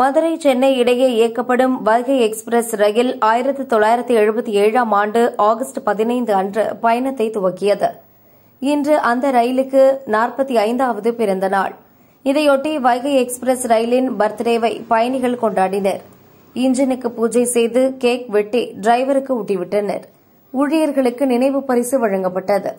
மதுரை சென்னை இடையே இயக்கப்படும் வைகை எக்ஸ்பிரஸ் ரயில் ஆயிரத்தி தொள்ளாயிரத்தி எழுபத்தி ஏழாம் ஆண்டு ஆகஸ்ட் பதினைந்து அன்று பயணத்தை துவக்கியது இன்று அந்த ரயிலுக்கு நாற்பத்தி ஐந்தாவது பிறந்த நாள் இதையொட்டி வைகை எக்ஸ்பிரஸ் ரயிலின் பர்த்டேவை பயணிகள் கொண்டாடினர் இன்ஜினுக்கு பூஜை செய்து கேக் வெட்டி டிரைவருக்கு ஊட்டிவிட்டனர் ஊழியர்களுக்கு நினைவு பரிசு வழங்கப்பட்டது